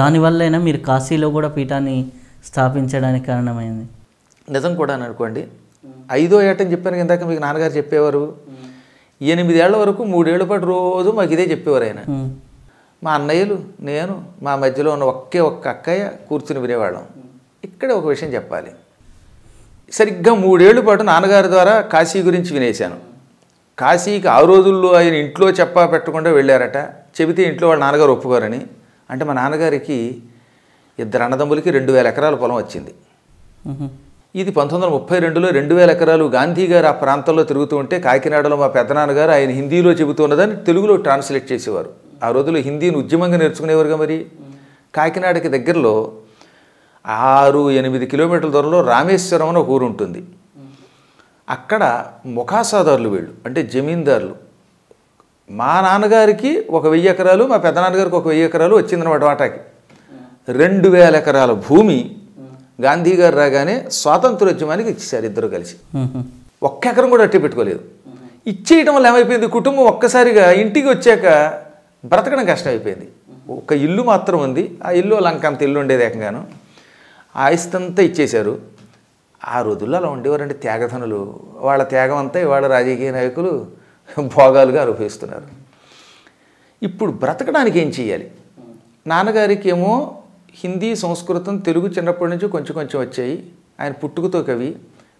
దానివల్లైనా మీరు కాశీలో కూడా పీఠాన్ని స్థాపించడానికి కారణమైంది నిజం కూడా అని అనుకోండి ఐదో ఏటని చెప్పాను ఇందాక మీకు నాన్నగారు చెప్పేవారు ఎనిమిదేళ్ల వరకు మూడేళ్ల పాటు రోజు మాకు ఇదే చెప్పేవారు ఆయన మా అన్నయ్యలు నేను మా మధ్యలో ఉన్న ఒకే ఒక్క అక్కయ్య కూర్చుని వినేవాళ్ళం ఇక్కడే ఒక విషయం చెప్పాలి సరిగ్గా మూడేళ్ల పాటు నాన్నగారి ద్వారా కాశీ గురించి వినేశాను కాశీకి ఆ రోజుల్లో ఆయన ఇంట్లో చెప్పా పెట్టకుండా వెళ్ళారట చెబితే ఇంట్లో వాళ్ళ నాన్నగారు ఒప్పుకోరని అంటే మా నాన్నగారికి ఇద్దరు అన్నదమ్ములకి రెండు వేల ఎకరాల పొలం వచ్చింది ఇది పంతొమ్మిది వందల ముప్పై రెండులో రెండు వేల ఎకరాలు గాంధీ గారు ఆ ప్రాంతంలో తిరుగుతూ ఉంటే కాకినాడలో మా పెద్దనాన్నగారు ఆయన హిందీలో చెబుతున్నదని తెలుగులో ట్రాన్స్లేట్ చేసేవారు ఆ రోజుల్లో హిందీని ఉద్యమంగా నేర్చుకునేవారుగా మరి కాకినాడకి దగ్గరలో ఆరు ఎనిమిది కిలోమీటర్ల దూరంలో రామేశ్వరం అని ఒక ఊరు ఉంటుంది అక్కడ ముఖాసాదారులు వీళ్ళు అంటే జమీందారులు మా నాన్నగారికి ఒక వెయ్యి ఎకరాలు మా పెద్దనాన్నగారికి ఒక వెయ్యి ఎకరాలు వచ్చిందనమాట వాటాకి రెండు వేల ఎకరాల భూమి గాంధీ గారు రాగానే స్వాతంత్రోద్యమానికి ఇచ్చేసారు ఇద్దరు కలిసి ఒక్క ఎకరం కూడా అట్టి పెట్టుకోలేదు ఇచ్చేయటం వల్ల ఏమైపోయింది కుటుంబం ఒక్కసారిగా ఇంటికి వచ్చాక బ్రతకడం కష్టం అయిపోయింది ఒక ఇల్లు మాత్రం ఉంది ఆ ఇల్లు లంక అంత ఇల్లు ఉండేది ఏకంగాను ఆయిస్తంతా ఇచ్చేశారు ఆ రోజుల్లో అలా ఉండేవారండి త్యాగధనులు వాళ్ళ త్యాగం అంతా ఇవాళ రాజకీయ నాయకులు భోగాలుగా అనుభవిస్తున్నారు ఇప్పుడు బ్రతకడానికి ఏం చేయాలి నాన్నగారికి ఏమో హిందీ సంస్కృతం తెలుగు చిన్నప్పటి నుంచి కొంచెం కొంచెం వచ్చాయి ఆయన పుట్టుకతో కవి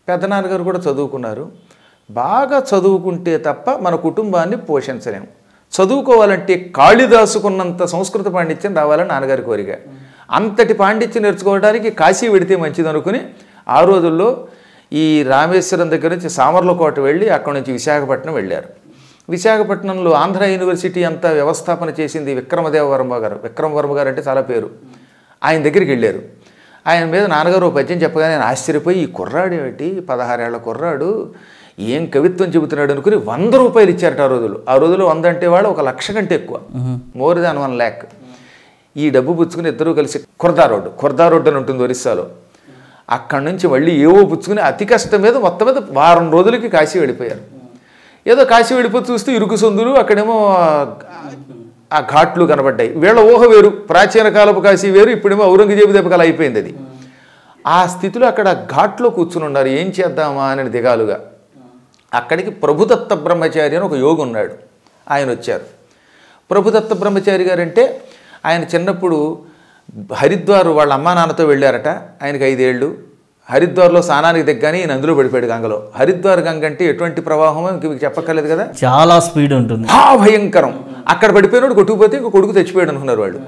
పెద్దనాన్నగారు కూడా చదువుకున్నారు బాగా చదువుకుంటే తప్ప మన కుటుంబాన్ని పోషించలేము చదువుకోవాలంటే కాళిదాసుకున్నంత సంస్కృత పాండిత్యం రావాలని నాన్నగారి కోరిక అంతటి పాండిత్యం నేర్చుకోవడానికి కాశీ పెడితే మంచిది అనుకుని ఆ రోజుల్లో ఈ రామేశ్వరం దగ్గర నుంచి సామర్లకోట వెళ్ళి అక్కడి నుంచి విశాఖపట్నం వెళ్ళారు విశాఖపట్నంలో ఆంధ్ర యూనివర్సిటీ అంతా వ్యవస్థాపన చేసింది విక్రమదేవవర్మ గారు విక్రమవర్మ గారు అంటే చాలా పేరు ఆయన దగ్గరికి వెళ్ళారు ఆయన మీద నాన్నగారు పద్యం చెప్పగానే నేను ఆశ్చర్యపోయి ఈ కుర్రాడు ఏమిటి పదహారేళ్ల కుర్రాడు ఏం కవిత్వం చెబుతున్నాడు అనుకుని వంద రూపాయలు ఇచ్చారట ఆ రోజులు ఆ రోజులు వంద అంటే వాళ్ళు ఒక లక్ష కంటే ఎక్కువ మోర్ దాన్ వన్ ల్యాక్ ఈ డబ్బు పుచ్చుకుని ఇద్దరూ కలిసి ఖుర్దా రోడ్డు ఖుర్దా రోడ్డు అని ఉంటుంది ఒరిస్సాలో అక్కడి నుంచి మళ్ళీ ఏవో పుచ్చుకుని అతి కష్టం మీద మొత్తం మీద వారం రోజులకి కాశీ వెళ్ళిపోయారు ఏదో కాశీ వెళ్ళిపోతే చూస్తే ఇరుకు సొందులు అక్కడేమో ఆ ఘాట్లు కనబడ్డాయి వీళ్ళ ఊహ వేరు ప్రాచీన కాలపు కాశీ వేరు ఇప్పుడేమో ఔరంగజేబు దెబ్బకల అయిపోయింది అది ఆ స్థితిలో అక్కడ ఘాట్లో కూర్చుని ఉన్నారు ఏం చేద్దామా అని దిగాలుగా అక్కడికి ప్రభుదత్త బ్రహ్మచారి అని ఒక యోగి ఉన్నాడు ఆయన వచ్చారు ప్రభుదత్త బ్రహ్మచారి గారంటే ఆయన చిన్నప్పుడు హరిద్వార్ వాళ్ళ అమ్మా నాన్నతో వెళ్ళారట ఆయనకు ఐదేళ్ళు హరిద్వార్లో స్నానానికి దగ్గరని ఈయన అందులో పడిపోయాడు గంగలో హరిద్వార్ గంగ అంటే ఎటువంటి ప్రవాహమో ఇంక మీకు చెప్పక్కర్లేదు కదా చాలా స్పీడ్ ఉంటుంది ఆ భయంకరం అక్కడ పడిపోయినోడు కొట్టుకుపోతే ఇంకో కొడుకు తెచ్చిపోయాడు అనుకున్నారు వాళ్ళు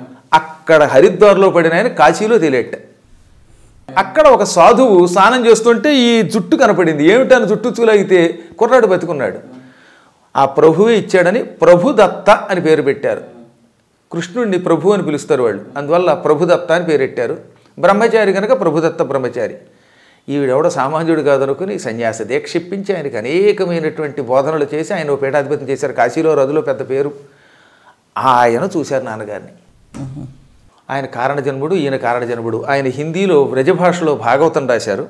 అక్కడ హరిద్వార్లో పడిన ఆయన కాశీలో తెలియట అక్కడ ఒక సాధువు స్నానం చేస్తుంటే ఈ జుట్టు కనపడింది ఏమిటని జుట్టు చూలాగితే కుర్రాడు బతుకున్నాడు ఆ ప్రభువే ఇచ్చాడని ప్రభుదత్త అని పేరు పెట్టారు కృష్ణుడిని ప్రభు అని పిలుస్తారు వాళ్ళు అందువల్ల ప్రభుదత్త అని పేరెట్టారు బ్రహ్మచారి కనుక ప్రభుదత్త బ్రహ్మచారి ఈవిడెవడ సామాన్యుడు కాదనుకుని సన్యాస దీక్షిప్పించి ఆయనకు అనేకమైనటువంటి బోధనలు చేసి ఆయన పీఠాధిపతి చేశారు కాశీలో రథులో పెద్ద పేరు ఆయన చూశారు నాన్నగారిని ఆయన కారణజన్ముడు ఈయన కారణజన్ముడు ఆయన హిందీలో వ్రజభాషలో భాగవతం రాశారు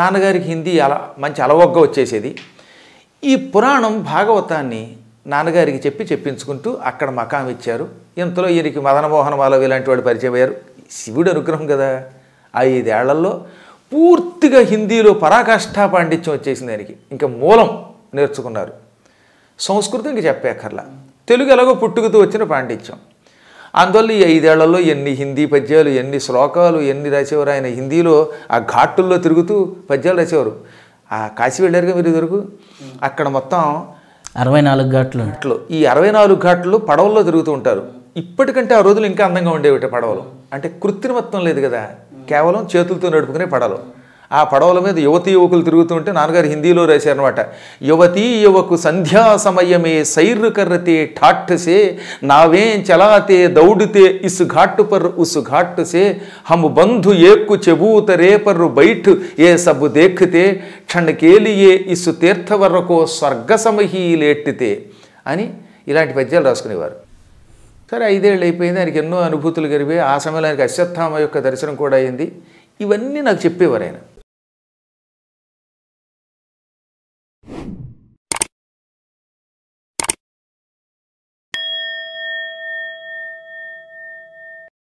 నాన్నగారికి హిందీ అలా మంచి అలవొగ్గ వచ్చేసేది ఈ పురాణం భాగవతాన్ని నాన్నగారికి చెప్పి చెప్పించుకుంటూ అక్కడ మకాం ఇచ్చారు ఇంతలో ఈయనకి మదనమోహన్ మాలవ్ ఇలాంటి వాడు పరిచయం అయ్యారు శివుడు అనుగ్రహం కదా ఐదేళ్లలో పూర్తిగా హిందీలో పరాకాష్ఠా పాండిత్యం వచ్చేసింది ఆయనకి ఇంకా మూలం నేర్చుకున్నారు సంస్కృతం ఇంక చెప్పేక్కర్లా తెలుగు ఎలాగో పుట్టుకతో వచ్చిన పాండిత్యం అందువల్ల ఈ ఐదేళ్లలో ఎన్ని హిందీ పద్యాలు ఎన్ని శ్లోకాలు ఎన్ని రాసేవారు ఆయన హిందీలో ఆ ఘాటుల్లో తిరుగుతూ పద్యాలు రాసేవారు ఆ కాశీ వెళ్ళారుగా మీరు దొరుకు అక్కడ మొత్తం అరవై నాలుగు ఘాట్లు ఘాట్లు ఈ అరవై నాలుగు ఘాట్లు పడవల్లో తిరుగుతూ ఉంటారు ఇప్పటికంటే ఆ రోజులు ఇంకా అందంగా ఉండేవి పడవలు అంటే కృత్రిమత్వం లేదు కదా కేవలం చేతులతో నడుపుకునే పడవలు ఆ పడవల మీద యువతి యువకులు తిరుగుతుంటే నాన్నగారు హిందీలో రాశారనమాట యువతీ యువకు సంధ్యా సమయమే సైర్రు కర్రతే ఠాట్సే నావేం చలాతే దౌడితే ఇసు ఘాట్ పర్రు ఉసు ఘాట్సే హము బంధు ఏక్కు చెబూతరే పర్రు బైఠ్ ఏ సబ్బు దేక్కితే క్షణకేలియే ఇసు తీర్థవర్రకో స్వర్గ సమహీలేట్టితే అని ఇలాంటి పద్యాలు రాసుకునేవారు సరే ఐదేళ్ళు అయిపోయింది ఆయనకి ఎన్నో అనుభూతులు గరిపోయి ఆ సమయంలో ఆయనకి అశ్వత్థామ యొక్క దర్శనం కూడా అయింది ఇవన్నీ నాకు చెప్పేవారు ఆయన